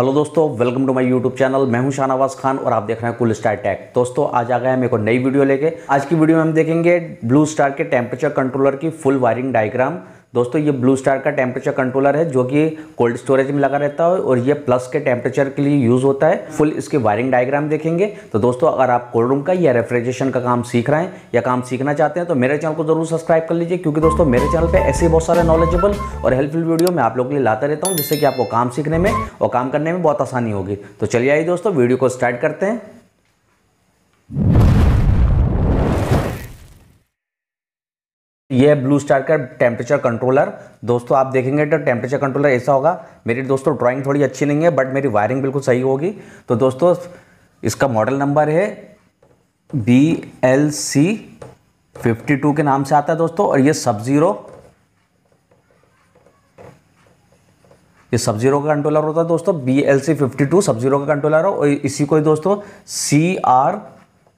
hello दोस्तों welcome to my YouTube channel मैं हूं शाहनवाज खान और आप देख रहे हैं कुल स्टार टैक दोस्तों आज आ गया हम एक को नई वीडियो लेके आज की वीडियो में हम देखेंगे ब्लू स्टार के टेम्परेचर कंट्रोलर की फुल वायरिंग डायग्राम दोस्तों ये ब्लू स्टार का टेम्परेचर कंट्रोलर है जो कि कोल्ड स्टोरेज में लगा रहता है और ये प्लस के टेम्परेचर के लिए यूज़ होता है फुल इसके वायरिंग डायग्राम देखेंगे तो दोस्तों अगर आप कोल्ड रूम का या रेफ्रिजरेशन का काम सीख रहे हैं या काम सीखना चाहते हैं तो मेरे चैनल को जरूर सब्सक्राइब कर लीजिए क्योंकि दोस्तों मेरे चैनल पर ऐसे बहुत सारे नॉलेजेबल और हेल्पफुल वीडियो मैं आप लोगों के लिए लाता रहता हूँ जिससे कि आपको काम सीखने में और काम करने में बहुत आसानी होगी तो चलिए आइए दोस्तों वीडियो को स्टार्ट करते हैं ये है ब्लू स्टार का टेम्परेचर कंट्रोलर दोस्तों आप देखेंगे तो टेम्परेचर कंट्रोलर ऐसा होगा मेरी दोस्तों ड्राइंग थोड़ी अच्छी नहीं है बट मेरी वायरिंग बिल्कुल सही होगी तो दोस्तों इसका मॉडल नंबर है B L C fifty two के नाम से आता है दोस्तों और ये सब ज़ीरो ये सब ज़ीरो का कंट्रोलर होता है दोस्तों B L C fifty two sub zero का कंट्रोलर हो और इसी को दोस्तों सी आर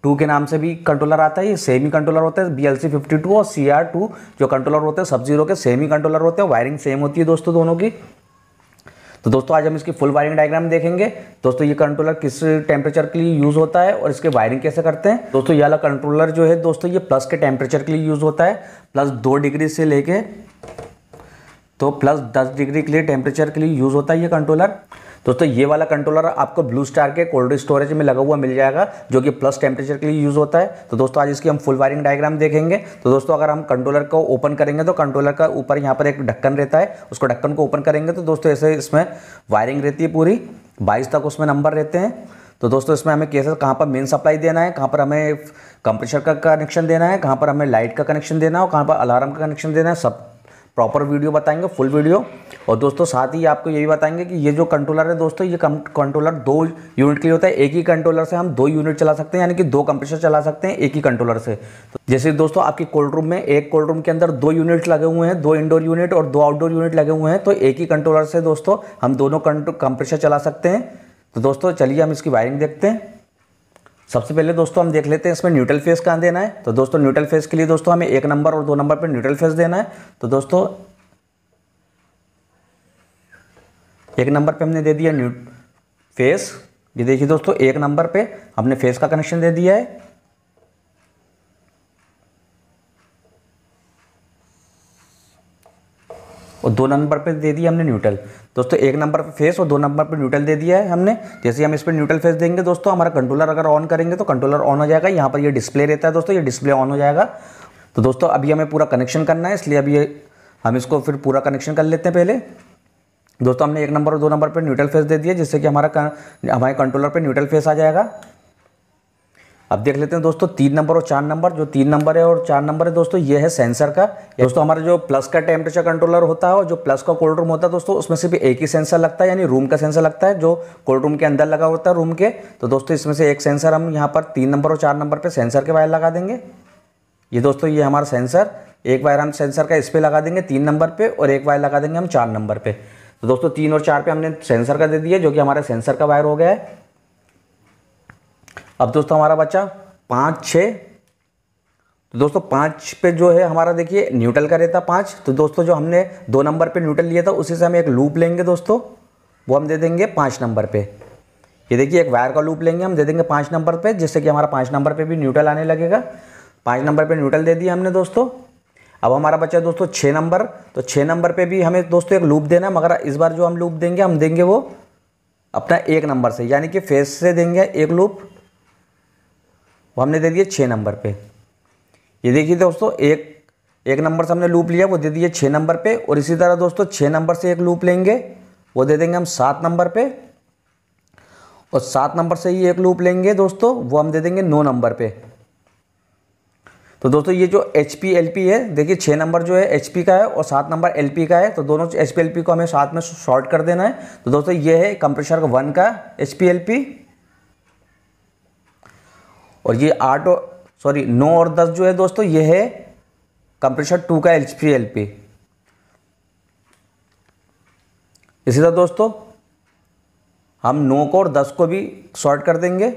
टू के नाम से भी कंट्रोलर आता है ये सेमी कंट्रोलर होता है B L C fifty two और सी आर टू जो कंट्रोलर होते हैं सब जीरो के सेमी कंट्रोलर होते हैं वायरिंग सेम होती है दोस्तों दोनों की तो दोस्तों आज हम इसकी फुल वायरिंग डायग्राम देखेंगे दोस्तों ये कंट्रोलर किस टेम्परेचर के लिए यूज़ होता है और इसके वायरिंग कैसे करते हैं दोस्तों ये वाला कंट्रोलर जो है दोस्तों ये प्लस के टेम्परेचर के लिए यूज़ होता है प्लस दो डिग्री से लेके तो प्लस दस डिग्री के लिए टेम्परेचर के लिए यूज़ होता है ये कंट्रोलर दोस्तों ये वाला कंट्रोलर आपको ब्लू स्टार के कोल्ड स्टोरेज में लगा हुआ मिल जाएगा जो कि प्लस टेम्परेचर के लिए यूज़ होता है तो दोस्तों आज इसकी हम फुल वायरिंग डायग्राम देखेंगे तो दोस्तों अगर हम कंट्रोलर को ओपन करेंगे तो कंट्रोलर का ऊपर यहाँ पर एक ढक्कन रहता है उसको ढक्कन को ओपन करेंगे तो दोस्तों ऐसे इसमें वायरिंग रहती है पूरी बाईस तक उसमें नंबर रहते हैं तो दोस्तों इसमें हमें कैसे कहाँ पर मेन सप्लाई देना है कहाँ पर हमें कंप्रेसर का कनेक्शन देना है कहाँ पर हमें लाइट का कनेक्शन देना है और कहाँ पर अलार्म का कनेक्शन देना है सब प्रॉपर वीडियो बताएंगे फुल वीडियो और दोस्तों साथ ही आपको ये भी बताएंगे कि ये जो कंट्रोलर है दोस्तों ये कंट्रोलर दो यूनिट के लिए होता है एक ही कंट्रोलर से हम दो यूनिट चला सकते हैं यानी कि दो कंप्रेसर चला सकते हैं एक ही कंट्रोलर से तो जैसे दोस्तों आपकी कोल्ड रूम में एक कोल्ड रूम के अंदर दो यूनिट लगे हुए हैं दो इंडोर यूनिट और दो आउटडोर यूनिट लगे हुए हैं तो एक ही कंट्रोलर से दोस्तों हम दोनों कंप्रेशर चला सकते हैं तो दोस्तों चलिए हम इसकी वायरिंग देखते हैं सबसे पहले दोस्तों हम देख लेते हैं इसमें न्यूट्रल फेस कहाँ देना है तो दोस्तों न्यूट्रल फेस के लिए दोस्तों हमें एक नंबर और दो नंबर पर न्यूट्रल फेस देना है तो दोस्तों एक नंबर पे हमने दे दिया न्यू फेस ये देखिए दोस्तों एक नंबर पे हमने फेस का कनेक्शन दे दिया है और दो नंबर पे दे दिया हमने न्यूट्रल दोस्तों एक नंबर पे फेस और दो नंबर पे न्यूट्रल दे दिया है हमने जैसे हम इस पर न्यूट्रल फेस देंगे दोस्तों हमारा कंट्रोलर अगर ऑन करेंगे तो कंट्रोलर ऑन हो जाएगा यहाँ पर ये डिस्प्ले रहता है दोस्तों ये डिस्प्ले ऑन हो जाएगा तो दोस्तों अभी हमें पूरा कनेक्शन करना है इसलिए अभी हम इसको फिर पूरा कनेक्शन कर लेते हैं पहले दोस्तों हमने एक नंबर और दो नंबर पर न्यूट्रल फेस दे दिया जिससे कि हमारा हमारे कंट्रोलर पर न्यूट्रल फेस आ जाएगा अब देख लेते हैं दोस्तों तीन नंबर और चार नंबर जो तीन नंबर है और चार नंबर है दोस्तों ये है सेंसर का दोस्तों हमारा जो प्लस का टेम्परेचर कंट्रोलर होता है और जो प्लस का कोल्ड रूम होता है दोस्तों उसमें सिर्फ एक ही सेंसर लगता है यानी रूम का सेंसर लगता है जो कोल्ड रूम के अंदर लगा होता है रूम के तो दोस्तों इसमें से एक सेंसर हम यहाँ पर तीन नंबर और चार नंबर पर सेंसर के वायर लगा देंगे ये दोस्तों ये हमारा सेंसर एक वायर हम सेंसर का इस पर लगा देंगे तीन नंबर पर और एक वायर लगा देंगे हम चार नंबर पर तो दोस्तों तीन और चार पे हमने सेंसर का दे दिया जो कि हमारे सेंसर का वायर हो गया है अब दोस्तों हमारा बच्चा पाँच छः तो दोस्तों पाँच पे जो है हमारा देखिए न्यूट्रल का रहता पाँच तो दोस्तों जो हमने दो नंबर पे न्यूट्रल लिया था उसी से हम एक लूप लेंगे दोस्तों वो हम दे देंगे पाँच नंबर पे ये देखिए एक वायर का लूप लेंगे हम दे देंगे पाँच नंबर पे जिससे कि हमारा पाँच नंबर पे भी न्यूट्रल आने लगेगा पाँच नंबर पे न्यूट्रल दे दिया हमने दोस्तों अब हमारा बच्चा दोस्तों छः नंबर तो छः नंबर पर भी हमें दोस्तों एक लूप देना मगर इस बार जो हम लूप देंगे हम देंगे वो अपना एक नंबर से यानी कि फेस से देंगे एक लूप वो हमने दे दिए छः नंबर पे ये देखिए दोस्तों एक एक नंबर से हमने लूप लिया वो दे दिए छः नंबर पे और इसी तरह दोस्तों छः नंबर से एक लूप लेंगे वो दे देंगे हम सात नंबर पे और सात नंबर से ही एक लूप लेंगे दोस्तों वो हम दे देंगे नौ नंबर पे तो दोस्तों ये जो एच पी एल पी है देखिए छः नंबर जो है एच पी का है और सात नंबर एल पी का है तो दोनों एच पी एल पी को हमें साथ में शॉर्ट कर देना है तो दोस्तों ये है कंप्रेशर वन का एच पी एल पी और ये आठ सॉरी नौ और दस जो है दोस्तों ये है कंप्रेशर टू का एच पी एल पी इसी तरह दोस्तों हम नौ को और दस को भी शॉर्ट कर देंगे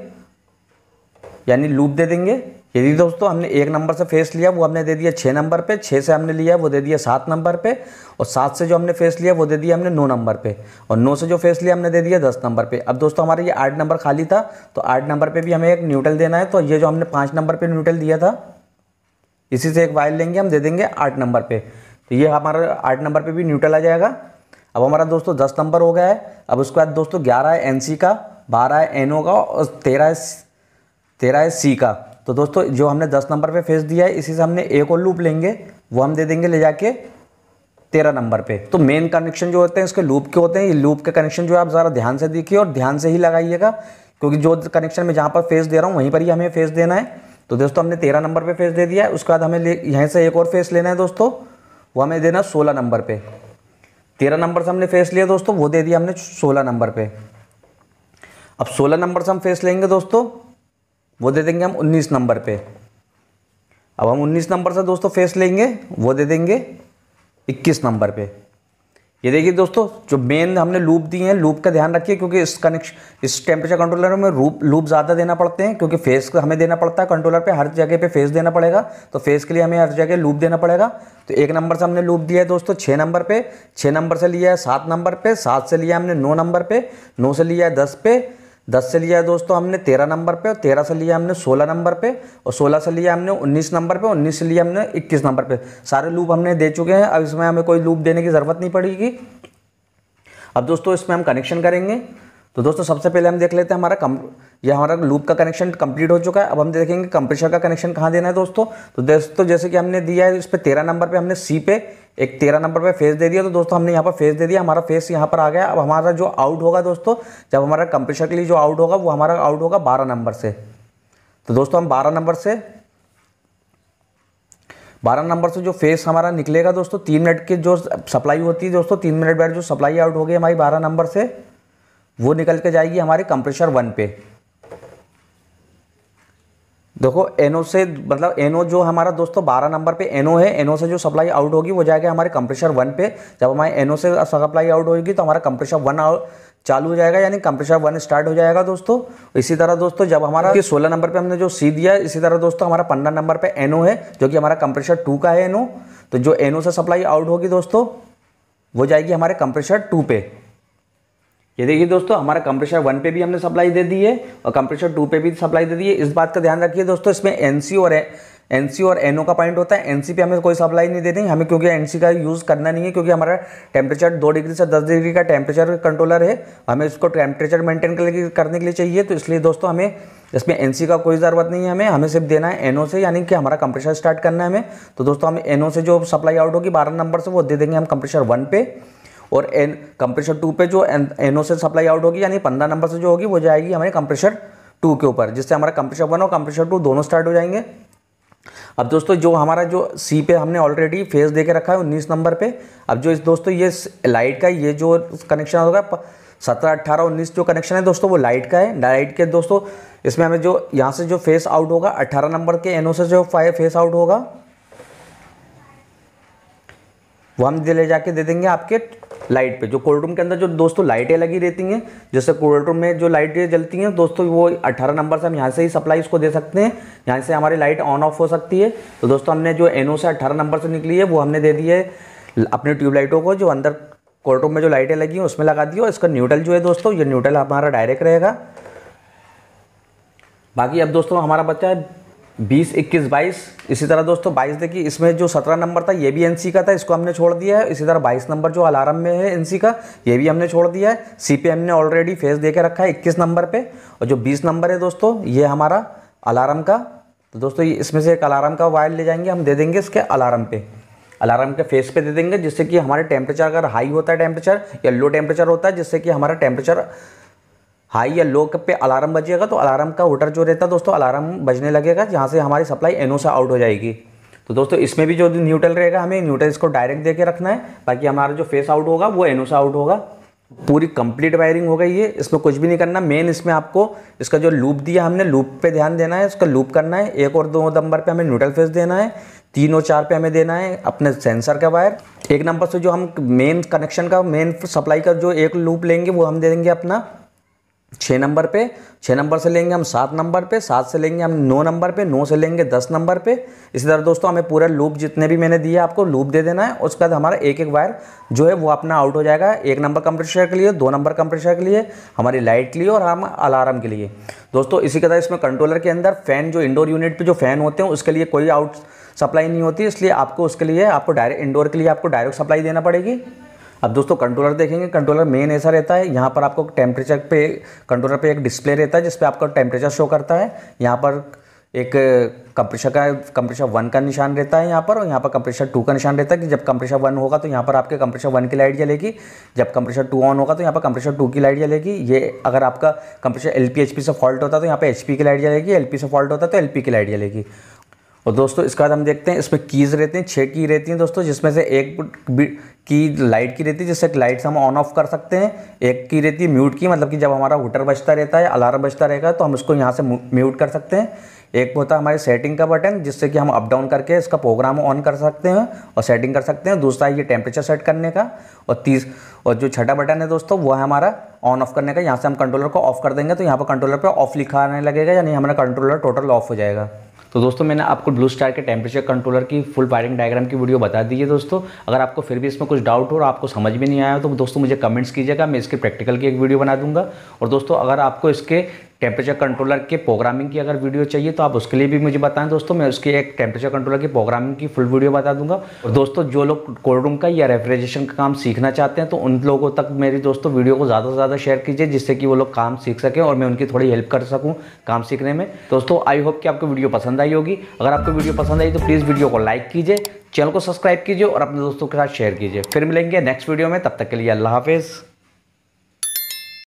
यानी लूप दे देंगे यदि दोस्तों हमने एक नंबर से फेस लिया वो हमने दे दिया छः नंबर पे छः से हमने लिया वो दे दिया सात नंबर पे और सात से जो हमने फेस लिया वो दे दिया हमने नौ नंबर पे और नौ से जो फेस लिया हमने दे दिया दस नंबर पे अब दोस्तों हमारा ये आठ नंबर खाली था तो आठ नंबर पे भी हमें एक न्यूट्रल देना है तो ये जो हमने पाँच नंबर पर न्यूट्रल दिया था इसी से एक वायर लेंगे हम दे देंगे आठ नंबर पर तो ये हमारा आठ नंबर पर भी न्यूट्रल आ जाएगा अब हमारा दोस्तों दस नंबर हो गया है अब उसके बाद दोस्तों ग्यारह है एन का बारह है एन का और तेरह है तेरह है सी का तो दोस्तों जो हमने दस नंबर पे फेस दिया है इसी से हमने एक और लूप लेंगे वो हम दे देंगे ले जाके तेरह नंबर पे तो मेन कनेक्शन जो होते हैं इसके लूप के होते हैं ये लूप के कनेक्शन जो है आप ज़रा ध्यान से देखिए और ध्यान से ही लगाइएगा क्योंकि जो कनेक्शन में जहाँ पर फेस दे रहा हूँ वहीं पर ही हमें फेस देना है तो दोस्तों हमने तेरह नंबर पे फेस दे दिया है उसके बाद हमें यहीं से एक और फेस लेना है दोस्तों वो हमें देना सोलह नंबर पर तेरह नंबर से हमने फेस लिया दोस्तों वो दे दिया हमने सोलह नंबर पर अब सोलह नंबर से हम फेस लेंगे दोस्तों वो दे देंगे हम उन्नीस नंबर पे अब हम उन्नीस नंबर से दोस्तों फेस लेंगे वो दे देंगे इक्कीस नंबर पे ये देखिए दोस्तों जो मेन हमने लूप दिए हैं लूप का ध्यान रखिए क्योंकि इस कनेक्शन इस टेम्परेचर कंट्रोलर में रूप लूप ज़्यादा देना पड़ते हैं क्योंकि फेस हमें देना पड़ता है कंट्रोलर पे हर जगह पे फेस देना पड़ेगा तो फेस के लिए हमें हर जगह लूप देना पड़ेगा तो एक नंबर से हमने लूप दिया है दोस्तों छः नंबर पर छः नंबर से लिया है सात नंबर पर सात से लिया हमने नौ नंबर पर नौ से लिया है दस पे दस से लिया है दोस्तों हमने तेरह नंबर पे और तेरह से लिया हमने सोलह नंबर पे और सोलह से लिया हमने उन्नीस नंबर पे उन्नीस से लिया हमने इक्कीस नंबर पे सारे लूप हमने दे चुके हैं अब इसमें हमें कोई लूप देने की ज़रूरत नहीं पड़ेगी अब दोस्तों इसमें हम कनेक्शन करेंगे तो दोस्तों सबसे पहले हम देख लेते हैं हमारा कम ये हमारा लूप का कनेक्शन कंप्लीट हो चुका है अब हम देखेंगे कंप्रेशर का कनेक्शन कहाँ देना है दोस्तों तो दोस्तों जैसे कि हमने दिया है इस पर तेरह नंबर पे हमने सी पे एक तेरह नंबर पे फेस दे दिया तो दोस्तों हमने यहाँ पर फेस दे दिया हमारा फेस यहाँ पर आ गया अब हमारा जो आउट होगा दोस्तों जब हमारा कंप्रेशर के लिए जो आउट होगा वो हमारा आउट होगा बारह नंबर से तो दोस्तों हम बारह नंबर से बारह नंबर से जो फेस हमारा निकलेगा दोस्तों तीन मिनट की जो सप्लाई होती है दोस्तों तीन मिनट बैठ जो सप्लाई आउट होगी हमारी बारह नंबर से वो निकल के जाएगी हमारे कंप्रेशर वन पे देखो एनओ से मतलब एनओ जो हमारा दोस्तों बारह नंबर पे एनओ है एनओ से जो सप्लाई आउट होगी वो जाएगा हमारे कंप्रेशर वन पे जब हमारे एनओ से सप्लाई आउट होगी तो हमारा कंप्रेशर वन आउट चालू हो जाएगा यानी कंप्रेशर वन स्टार्ट हो जाएगा दोस्तों इसी तरह दोस्तों जब हमारा कि 16 नंबर पे हमने जो सी दिया इसी तरह दोस्तों हमारा 15 नंबर पे एनओ है जो कि हमारा कंप्रेशर टू का है एनओ तो जो एनओ से सप्लाई आउट होगी दोस्तों वो जाएगी हमारे कंप्रेशर टू पे ये देखिए दोस्तों हमारा कंप्रेशर वन पे भी हमने सप्लाई दे दी है और कंप्रेशर टू पे भी सप्लाई दे दी है इस बात का ध्यान रखिए दोस्तों इसमें एन और एन और एनओ का पॉइंट होता है एन पे हमें कोई सप्लाई नहीं देनी हमें क्योंकि एन का यूज़ करना नहीं है क्योंकि हमारा टेम्परेचर दो डिग्री से दस डिग्री का टेम्परेचर कंट्रोलर है हमें इसको टेम्परेचर मेंटेन करने के लिए चाहिए तो इसलिए दोस्तों हमें इसमें एन का कोई ज़रूरत नहीं है हमें हमें सिर्फ देना है एनओ से यानी कि हमारा कंप्रेशर स्टार्ट करना है हमें तो दोस्तों हमें एनओ से जो सप्लाई आउट होगी बारह नंबर से वो दे देंगे हम कंप्रेशर वन पे और एन कंप्रेशर टू पे जो एन एनओ से सप्लाई आउट होगी यानी पंद्रह नंबर से जो होगी वो जाएगी हमारे कंप्रेशर टू के ऊपर जिससे हमारा कंप्रेशर वन और कंप्रेशर टू दोनों स्टार्ट हो जाएंगे अब दोस्तों जो हमारा जो सी पे हमने ऑलरेडी फेस दे के रखा है उन्नीस नंबर पर अब जो इस दोस्तों ये लाइट का ये जो कनेक्शन होगा सत्रह अट्ठारह उन्नीस जो कनेक्शन है दोस्तों वो लाइट का है लाइट के दोस्तों इसमें हमें जो यहाँ से जो फेस आउट होगा अट्ठारह नंबर के एनओ से जो फाइव फेस आउट होगा वो हम ले जाके दे देंगे आपके लाइट पे जो कोल्ड रूम के अंदर जो दोस्तों लाइटें लगी रहती हैं जैसे कोल्ड रूम में जो लाइटें जलती हैं दोस्तों वो 18 नंबर से हम यहाँ से ही सप्लाई इसको दे सकते हैं यहाँ से हमारी लाइट ऑन ऑफ हो सकती है तो दोस्तों हमने जो एनओ से अट्ठारह नंबर से निकली है वो हमने दे दी है अपने ट्यूबलाइटों को जो अंदर कोल्ड रूम में जो लाइटें लगी हैं उसमें लगा दी और इसका न्यूट्रल जो है दोस्तों ये न्यूट्रल हमारा डायरेक्ट रहेगा बाकी अब दोस्तों हमारा बच्चा है बीस इक्कीस बाईस इसी तरह दोस्तों बाईस देखिए इसमें जो सत्रह नंबर था ये भी एनसी का था इसको हमने छोड़ दिया है इसी तरह बाईस नंबर जो अलार्म में है एनसी का ये भी हमने छोड़ दिया है सीपीएम ने ऑलरेडी फेस दे के रखा है इक्कीस नंबर पे और जो बीस नंबर है दोस्तों ये हमारा अलार्म का तो दोस्तों इसमें से एक अलार्म का वायर ले जाएंगे हम दे देंगे इसके अलार्म पे अलार्म के फेस पे दे देंगे जिससे कि हमारे टेम्परेचर अगर हाई होता है टेम्परेचर या लो टेम्परेचर होता है जिससे कि हमारा टेम्परेचर हाई या लो पे अलार्म बजेगा तो अलार्म का होटर जो रहता है दोस्तों अलार्म बजने लगेगा जहाँ से हमारी सप्लाई एनो से आउट हो जाएगी तो दोस्तों इसमें भी जो न्यूट्रल रहेगा हमें न्यूट्रल इसको डायरेक्ट दे के रखना है बाकी हमारा जो फेस आउट होगा वो एनो से आउट होगा पूरी कंप्लीट वायरिंग हो गई है इसमें कुछ भी नहीं करना मेन इसमें आपको इसका जो लूप दिया हमने लूप पे ध्यान देना है इसका लूप करना है एक और दो नंबर पे हमें न्यूट्रल फेस देना है तीन और चार पे हमें देना है अपने सेंसर का वायर एक नंबर से जो हम मेन कनेक्शन का मेन सप्लाई का जो एक लूप लेंगे वो हम दे देंगे अपना छः नंबर पे छः नंबर से लेंगे हम सात नंबर पे सात से लेंगे हम नौ नंबर पे नौ से लेंगे दस नंबर पे इसी तरह दोस्तों हमें पूरा लूप जितने भी मैंने दिए आपको लूप दे देना है उसके बाद हमारा एक एक वायर जो है वो अपना आउट हो जाएगा एक नंबर कंप्रेशर के लिए दो नंबर कंप्रेशर के लिए हमारी लाइट के लिए और हम अलार्म के लिए दोस्तों इसी के तरह इसमें कंट्रोलर के अंदर फ़ैन जो इंडोर यूनिट पर जो फ़ैन होते हैं उसके लिए कोई आउट सप्लाई नहीं होती इसलिए आपको उसके लिए आपको डायरेक्ट इंडोर के लिए आपको डायरेक्ट सप्लाई देना पड़ेगी अब दोस्तों कंट्रोलर देखेंगे कंट्रोलर मेन ऐसा रहता है यहाँ पर आपको टेम्परेचर पे कंट्रोलर पे एक डिस्प्ले रहता है जिस पर आपका टेम्परेचर शो करता है यहाँ पर एक कंप्रेशर का कंप्रेशर वन का निशान रहता है यहाँ पर और यहाँ पर कंप्रेशर टू का निशान रहता है कि जब कंप्रेशर वन होगा तो यहाँ पर आपके कंप्रेशर वन की लाइट जलेगी जब कंप्रेशर टू ऑन होगा तो यहाँ पर कंप्रेशर टू की लाइट जलेगी ये अगर आपका compressor L P H P से फॉल्ट होता है तो यहाँ पर एच पी की लाइट जलेगी एल पी से फॉल्ट होता है तो एल पी की लाइट जलेगी और दोस्तों इसके बाद हम देखते हैं इसमें कीज़ रहती हैं छः की रहती हैं दोस्तों जिसमें से एक की लाइट की रहती है जिससे लाइट से हम ऑन ऑफ कर सकते हैं एक की रहती है म्यूट की मतलब कि जब हमारा हुटर बजता रहता है अलार्म बजता रहेगा तो हम इसको यहाँ से म्यूट कर सकते हैं एक होता है हमारे सेटिंग का बटन जिससे कि हम अप डाउन करके इसका प्रोग्राम ऑन कर सकते हैं और सेटिंग कर सकते हैं दूसरा है ये टेम्परेचर सेट करने का और तीस और जो छठा बटन है दोस्तों वो है हमारा ऑन ऑफ करने का यहाँ से हम कंट्रोलर को ऑफ कर देंगे तो यहाँ पर कंट्रोलर पर ऑफ लिखाने लगेगा यानी हमारा कंट्रोलर टोटल ऑफ हो जाएगा तो दोस्तों मैंने आपको ब्लू स्टार के टेम्परेचर कंट्रोलर की फुल वायरिंग डायग्राम की वीडियो बता दी है दोस्तों अगर आपको फिर भी इसमें कुछ डाउट हो और आपको समझ में नहीं आया तो दोस्तों मुझे कमेंट्स कीजिएगा मैं इसके प्रैक्टिकल की एक वीडियो बना दूंगा और दोस्तों अगर आपको इसके टेम्परेचर कंट्रोलर के प्रोग्रामिंग की अगर वीडियो चाहिए तो आप उसके लिए भी मुझे बताएं दोस्तों मैं उसके एक टेम्परेचर कंट्रोलर की प्रोग्रामिंग की फुल वीडियो बता दूंगा और दोस्तों जो लोग कोल्ड रूम का या रेफ्रिजरेशन का काम सीखना चाहते हैं तो उन लोगों तक मेरी दोस्तों वीडियो को ज़्यादा से ज़्यादा शेयर कीजिए जिससे कि वो लोग काम सीख सकें और मैं उनकी थोड़ी हेल्प कर सकूँ काम सीखने में दोस्तों आई होप कि आपको वीडियो पसंद आई होगी अगर आपको वीडियो पसंद आई तो प्लीज़ वीडियो को लाइक कीजिए चैनल को सब्सक्राइब कीजिए और अपने दोस्तों के साथ शेयर कीजिए फिर मिलेंगे नेक्स्ट वीडियो में तब तक के लिए अल्लाह हाफिज़